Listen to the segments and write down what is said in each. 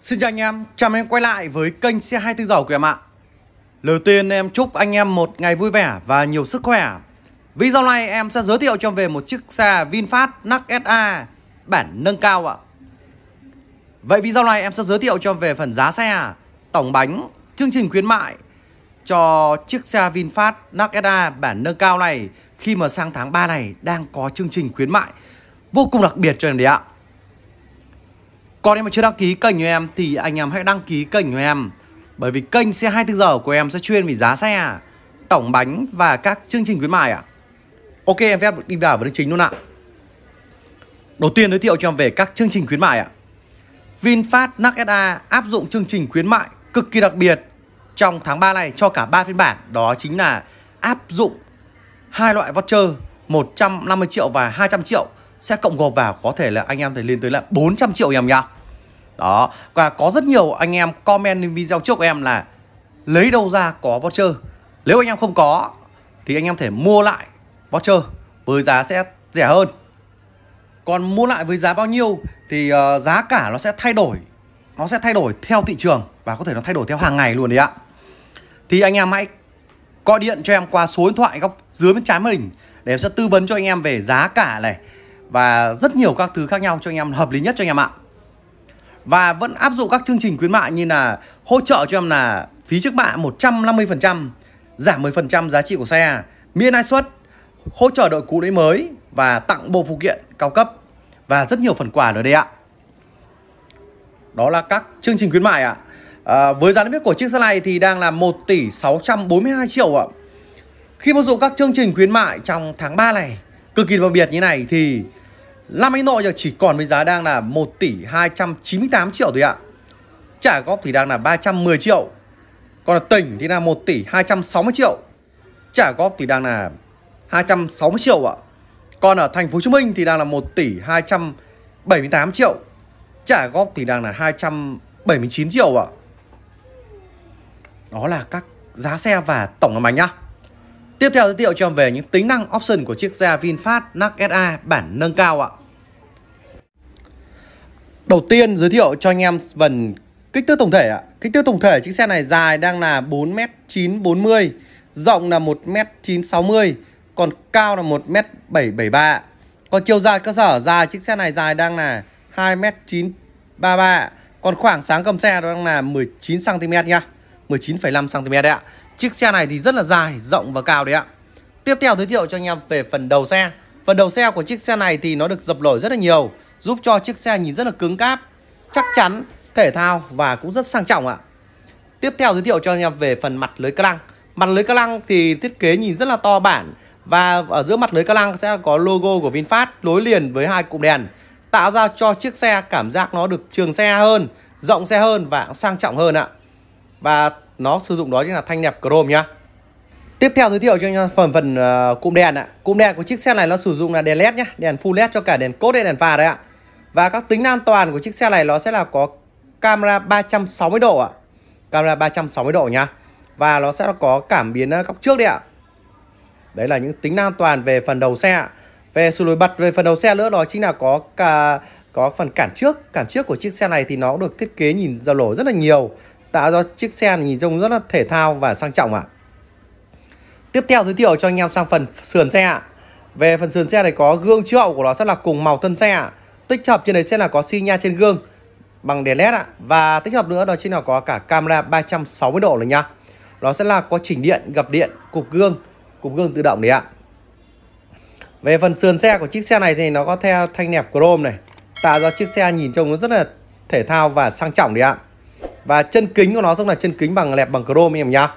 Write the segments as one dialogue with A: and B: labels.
A: Xin chào anh em, chào mừng em quay lại với kênh xe 24 giờ của em ạ Đầu tiên em chúc anh em một ngày vui vẻ và nhiều sức khỏe Video này em sẽ giới thiệu cho em về một chiếc xe VinFast Nac SA bản nâng cao ạ Vậy video này em sẽ giới thiệu cho em về phần giá xe, tổng bánh, chương trình khuyến mại cho chiếc xe VinFast Nac SA bản nâng cao này khi mà sang tháng 3 này đang có chương trình khuyến mại vô cùng đặc biệt cho em đấy ạ còn em mà chưa đăng ký kênh của em thì anh em hãy đăng ký kênh của em Bởi vì kênh xe 24 giờ của em sẽ chuyên về giá xe, tổng bánh và các chương trình khuyến mại ạ à. Ok em phép đi vào vấn đề chính luôn ạ à. Đầu tiên giới thiệu cho em về các chương trình khuyến mại ạ à. VinFast Nac SA áp dụng chương trình khuyến mại cực kỳ đặc biệt trong tháng 3 này cho cả 3 phiên bản Đó chính là áp dụng hai loại voucher 150 triệu và 200 triệu sẽ cộng gộp vào có thể là anh em thể lên tới là 400 triệu em nhá. Đó, và có rất nhiều anh em comment lên video trước của em là lấy đâu ra có voucher. Nếu anh em không có thì anh em thể mua lại voucher với giá sẽ rẻ hơn. Còn mua lại với giá bao nhiêu thì uh, giá cả nó sẽ thay đổi. Nó sẽ thay đổi theo thị trường và có thể nó thay đổi theo hàng ngày luôn đấy ạ. Thì anh em hãy gọi điện cho em qua số điện thoại góc dưới bên trái màn hình để em sẽ tư vấn cho anh em về giá cả này và rất nhiều các thứ khác nhau cho anh em hợp lý nhất cho anh em ạ và vẫn áp dụng các chương trình khuyến mại như là hỗ trợ cho em là phí trước bạ 150%, giảm 10% giá trị của xe, miễn lãi suất, hỗ trợ đội cũ đấy mới và tặng bộ phụ kiện cao cấp và rất nhiều phần quà nữa đây ạ. Đó là các chương trình khuyến mại ạ. À, với giá niêm yết của chiếc xe này thì đang là 1 tỷ 642 triệu ạ. Khi mà dụng các chương trình khuyến mại trong tháng 3 này cực kỳ đặc biệt như này thì Lam Anh Nội giờ chỉ còn với giá đang là 1 tỷ 298 triệu thôi ạ Trả góp thì đang là 310 triệu Còn là tỉnh thì là 1 tỷ 260 triệu Trả góp thì đang là 260 triệu ạ Còn ở thành phố Hồ Chí Minh thì đang là 1 tỷ 278 triệu Trả góp thì đang là 279 triệu ạ Đó là các giá xe và tổng hợp ảnh nhá Tiếp theo giới thiệu cho em về những tính năng option của chiếc xe VinFast NAC SA bản nâng cao ạ. Đầu tiên giới thiệu cho anh em phần kích thước tổng thể ạ. Kích thước tổng thể chiếc xe này dài đang là 4m940, rộng là 1m960, còn cao là 1m773. Còn chiều dài cơ sở dài chiếc xe này dài đang là 2m933, còn khoảng sáng cầm xe đang là 19 cm nha, 19,5 cm đấy ạ. Chiếc xe này thì rất là dài, rộng và cao đấy ạ. Tiếp theo giới thiệu cho anh em về phần đầu xe. Phần đầu xe của chiếc xe này thì nó được dập nổi rất là nhiều, giúp cho chiếc xe nhìn rất là cứng cáp, chắc chắn, thể thao và cũng rất sang trọng ạ. Tiếp theo giới thiệu cho anh em về phần mặt lưới ca lăng. Mặt lưới ca lăng thì thiết kế nhìn rất là to bản và ở giữa mặt lưới ca lăng sẽ có logo của VinFast nối liền với hai cụm đèn, tạo ra cho chiếc xe cảm giác nó được trường xe hơn, rộng xe hơn và sang trọng hơn ạ. Và nó sử dụng đó chính là thanh nẹp chrome nhá Tiếp theo giới thiệu cho anh phần phần uh, cụm đèn ạ. Cụm đèn của chiếc xe này nó sử dụng là đèn LED nhá, đèn full LED cho cả đèn cốt đèn pha đấy ạ. Và các tính năng an toàn của chiếc xe này nó sẽ là có camera 360 độ ạ. Camera 360 độ nhá. Và nó sẽ có cảm biến ờ, góc trước đấy ạ. Đấy là những tính năng an toàn về phần đầu xe ạ. Về sự nổi bật về phần đầu xe nữa đó chính là có cả có phần cản trước, cản trước của chiếc xe này thì nó được thiết kế nhìn ra lổ rất là nhiều tạo cho chiếc xe này nhìn trông rất là thể thao và sang trọng ạ à. tiếp theo giới thiệu cho anh em sang phần sườn xe ạ về phần sườn xe này có gương chiếu hậu của nó sẽ là cùng màu thân xe ạ tích hợp trên đấy sẽ là có xi nha trên gương bằng đèn led ạ và tích hợp nữa đó trên là có cả camera 360 độ rồi nha. nó sẽ là có chỉnh điện gập điện cục gương cục gương tự động đấy ạ về phần sườn xe của chiếc xe này thì nó có theo thanh nẹp chrome này tạo ra chiếc xe nhìn trông nó rất là thể thao và sang trọng đấy ạ và chân kính của nó cũng là chân kính bằng lẹp bằng chrome anh em nhá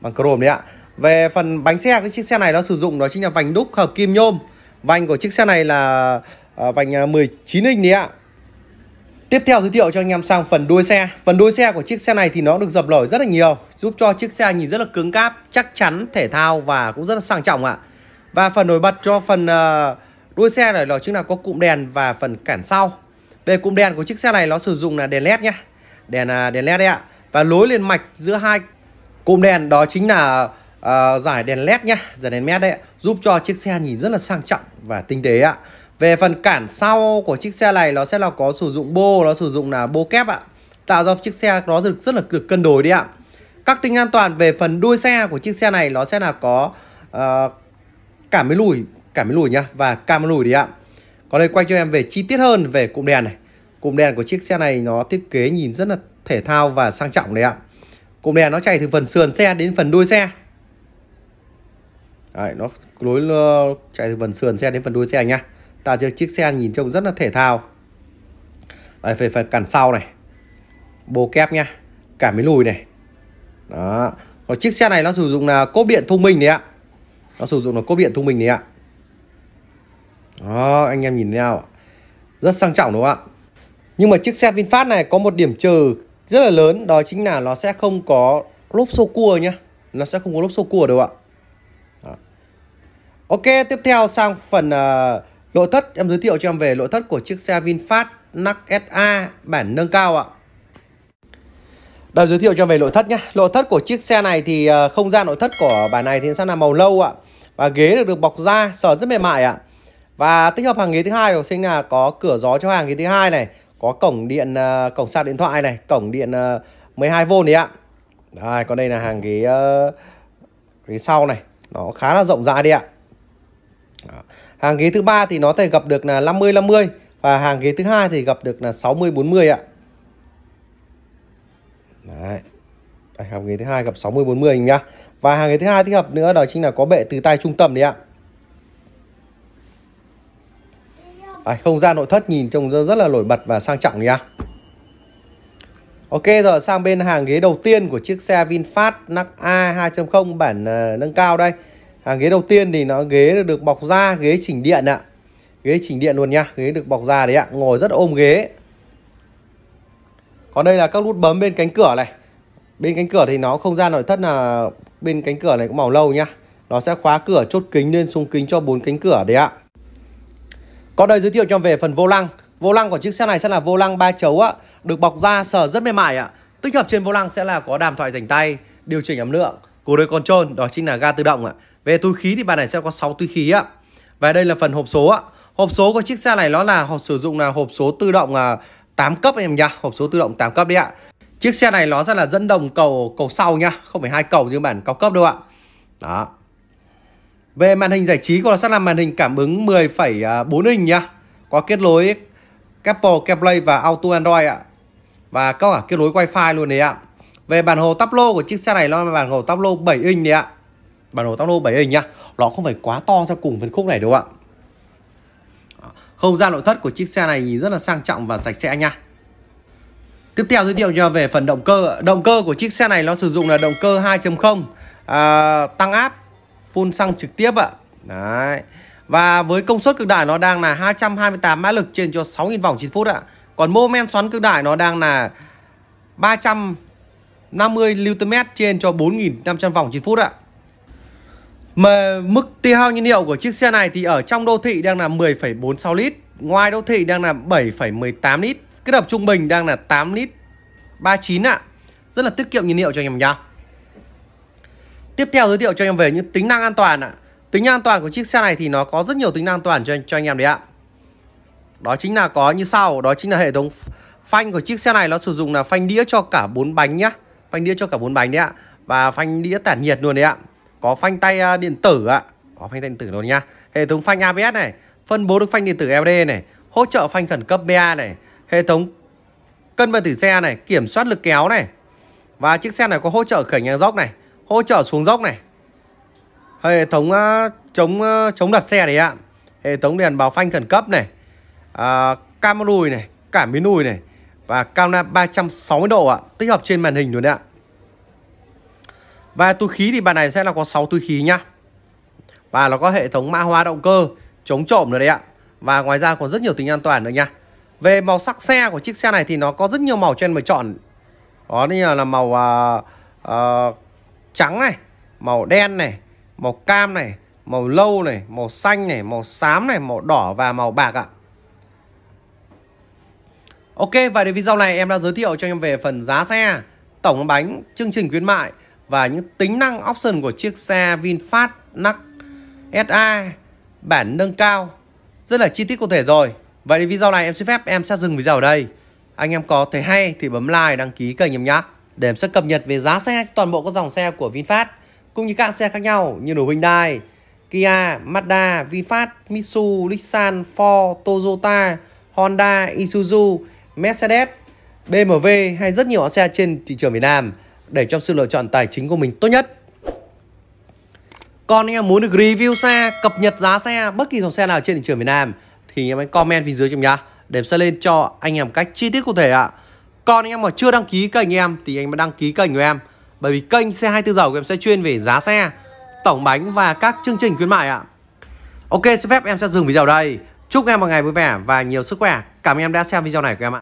A: bằng chrome đấy ạ về phần bánh xe cái chiếc xe này nó sử dụng đó chính là vành đúc hợp kim nhôm vành của chiếc xe này là ờ, vành 19 ờ, inch đấy ạ Tiếp theo giới thiệu cho anh em sang phần đuôi xe Phần đuôi xe của chiếc xe này thì nó được dập nổi rất là nhiều Giúp cho chiếc xe nhìn rất là cứng cáp, chắc chắn, thể thao và cũng rất là sang trọng ạ Và phần nổi bật cho phần ờ, đuôi xe này đó chính là có cụm đèn và phần cản sau Về cụm đèn của chiếc xe này nó sử dụng là đèn led nhé đèn à, đèn led đấy ạ và lối liền mạch giữa hai cụm đèn đó chính là uh, giải đèn led nhá giải đèn led đấy ạ. giúp cho chiếc xe nhìn rất là sang trọng và tinh tế ạ về phần cản sau của chiếc xe này nó sẽ là có sử dụng bô nó sử dụng là bô kép ạ tạo ra chiếc xe nó được rất là được cân đối đấy ạ các tính an toàn về phần đuôi xe của chiếc xe này nó sẽ là có uh, à, cảm biến lùi cảm biến lùi nhá và cam lùi đấy ạ còn đây quay cho em về chi tiết hơn về cụm đèn này Cụm đèn của chiếc xe này nó thiết kế nhìn rất là thể thao và sang trọng đấy ạ. Cụm đèn nó chạy từ phần sườn xe đến phần đuôi xe. Đấy, nó lối nó chạy từ phần sườn xe đến phần đuôi xe nhá. ta cho chiếc xe nhìn trông rất là thể thao. Đấy, phải phải cản sau này. bô kép nhá. Cảm biến lùi này. Đó. Còn chiếc xe này nó sử dụng là cốp điện thông minh đấy ạ. Nó sử dụng là cốp điện thông minh đấy ạ. Đó, anh em nhìn nhau. Rất sang trọng đúng không ạ? Nhưng mà chiếc xe VinFast này có một điểm trừ rất là lớn Đó chính là nó sẽ không có lốp xô cua nhé, Nó sẽ không có lốp xô cua đâu ạ đó. Ok tiếp theo sang phần uh, nội thất Em giới thiệu cho em về nội thất của chiếc xe VinFast Nac SA bản nâng cao ạ Đầu giới thiệu cho về nội thất nhé Nội thất của chiếc xe này thì uh, không gian nội thất của bản này thì sẽ là màu lâu ạ Và ghế được được bọc da, sờ rất mềm mại ạ Và tích hợp hàng ghế thứ hai của sinh là có cửa gió cho hàng ghế thứ hai này có cổng điện à, cổng sạc điện thoại này cổng điện 12V à, đấy ạ đây, còn đây là hàng ghế ờ, ghế sau này nó khá là rộng rãi đi ạ hàng ghế thứ ba thì nó thể gặp được là 50 50 và hàng ghế thứ hai thì gặp được là 60 40 ạ đấy Đây, hàng ghế thứ hai gặp 60 40 nhá. Và hàng ghế thứ hai thích hợp nữa đó chính là có bệ từ tay trung tâm đấy ạ. Đấy, không gian nội thất nhìn trông rất là nổi bật và sang trọng nhá. Ok giờ sang bên hàng ghế đầu tiên của chiếc xe VinFast Nax A 2.0 bản uh, nâng cao đây. Hàng ghế đầu tiên thì nó ghế được bọc da, ghế chỉnh điện ạ. Ghế chỉnh điện luôn nha, ghế được bọc da đấy ạ, ngồi rất ôm ghế. Còn đây là các nút bấm bên cánh cửa này. Bên cánh cửa thì nó không gian nội thất là bên cánh cửa này cũng màu lâu nhá. Nó sẽ khóa cửa chốt kính lên xuống kính cho bốn cánh cửa đấy ạ. Còn đây giới thiệu cho về phần vô lăng Vô lăng của chiếc xe này sẽ là vô lăng ba chấu á, Được bọc da sờ rất mềm mại ạ Tích hợp trên vô lăng sẽ là có đàm thoại rảnh tay Điều chỉnh ấm lượng Cố đối control đó chính là ga tự động ạ Về túi khí thì bạn này sẽ có 6 túi khí ạ Và đây là phần hộp số ạ Hộp số của chiếc xe này nó là hộp sử dụng là hộp số tự động 8 à, cấp em nhá Hộp số tự động 8 cấp đấy ạ Chiếc xe này nó sẽ là dẫn đồng cầu cầu sau nhá Không phải hai cầu như bản cao cấp đâu ạ Đó về màn hình giải trí, của nó sẽ là màn hình cảm ứng 10,4 inch nhá. Có kết nối Apple CarPlay và Auto Android ạ. Và có cả kết nối Wi-Fi luôn đấy ạ. Về bản hồ tắp lô của chiếc xe này nó là bản hồ tắp lô 7 inch đấy ạ. Bản hồ tắp lô 7 inch nhá. Nó không phải quá to cho cùng phân khúc này đâu ạ. Không gian nội thất của chiếc xe này nhìn rất là sang trọng và sạch sẽ nha. Tiếp theo giới thiệu cho về phần động cơ. Động cơ của chiếc xe này nó sử dụng là động cơ 2.0 à, tăng áp phun xăng trực tiếp ạ. Đấy. Và với công suất cực đại nó đang là 228 mã lực trên cho 6.000 vòng 9 phút ạ. Còn mô men xoắn cực đại nó đang là 350 Nm trên cho 4.500 vòng 9 phút ạ. Mà mức tiêu hao nhiên liệu của chiếc xe này thì ở trong đô thị đang là 10,46 lít, ngoài đô thị đang là 7,18 lít, kết hợp trung bình đang là 8 lít 39 ạ. Rất là tiết kiệm nhiên liệu cho anh em nhá. Tiếp theo giới thiệu cho em về những tính năng an toàn ạ. Tính năng an toàn của chiếc xe này thì nó có rất nhiều tính năng an toàn cho cho anh em đấy ạ. Đó chính là có như sau, đó chính là hệ thống phanh của chiếc xe này nó sử dụng là phanh đĩa cho cả bốn bánh nhá. Phanh đĩa cho cả bốn bánh đấy ạ. Và phanh đĩa tản nhiệt luôn đấy ạ. Có phanh tay à, điện tử ạ. Có phanh tay điện tử luôn nhá. Hệ thống phanh ABS này, phân bố được phanh điện tử LED này, hỗ trợ phanh khẩn cấp BA này, hệ thống cân bằng tử xe này, kiểm soát lực kéo này. Và chiếc xe này có hỗ trợ khởi ngang dốc này hỗ trợ xuống dốc này hệ thống uh, chống uh, chống đặt xe này ạ hệ thống đèn báo phanh khẩn cấp này uh, cam lùi này cảm biến lùi này và camera 360 độ ạ tích hợp trên màn hình luôn đấy ạ và túi khí thì bàn này sẽ là có 6 túi khí nhá và nó có hệ thống mã hóa động cơ chống trộm nữa đấy ạ và ngoài ra còn rất nhiều tính an toàn nữa nha về màu sắc xe của chiếc xe này thì nó có rất nhiều màu cho em mới chọn đó như là màu uh, uh, trắng này màu đen này màu cam này màu lâu này màu xanh này màu xám này màu đỏ và màu bạc ạ Ok và đến video này em đã giới thiệu cho em về phần giá xe tổng bánh chương trình khuyến mại và những tính năng option của chiếc xe VinFast Nac SA bản nâng cao rất là chi tiết cụ thể rồi Vậy thì video này em xin phép em sẽ dừng video ở đây Anh em có thấy hay thì bấm like đăng ký kênh em nhé để em sẽ cập nhật về giá xe toàn bộ các dòng xe của VinFast cũng như các hãng xe khác nhau như đủ Hyundai, Kia, Mazda, VinFast, Mitsubishi, Nissan, Ford, Toyota, Honda, Isuzu, Mercedes, BMW hay rất nhiều hãng xe trên thị trường Việt Nam để trong sự lựa chọn tài chính của mình tốt nhất. Còn anh em muốn được review xe, cập nhật giá xe, bất kỳ dòng xe nào trên thị trường Việt Nam thì em hãy comment phía dưới cho em nhá. Để em sẽ lên cho anh em cách chi tiết cụ thể ạ. À. Còn anh em mà chưa đăng ký kênh em thì anh em đăng ký kênh của em Bởi vì kênh xe 24 giờ của em sẽ chuyên về giá xe, tổng bánh và các chương trình khuyến mại ạ Ok, xin phép em sẽ dừng video đây Chúc em một ngày vui vẻ và nhiều sức khỏe Cảm ơn em đã xem video này của em ạ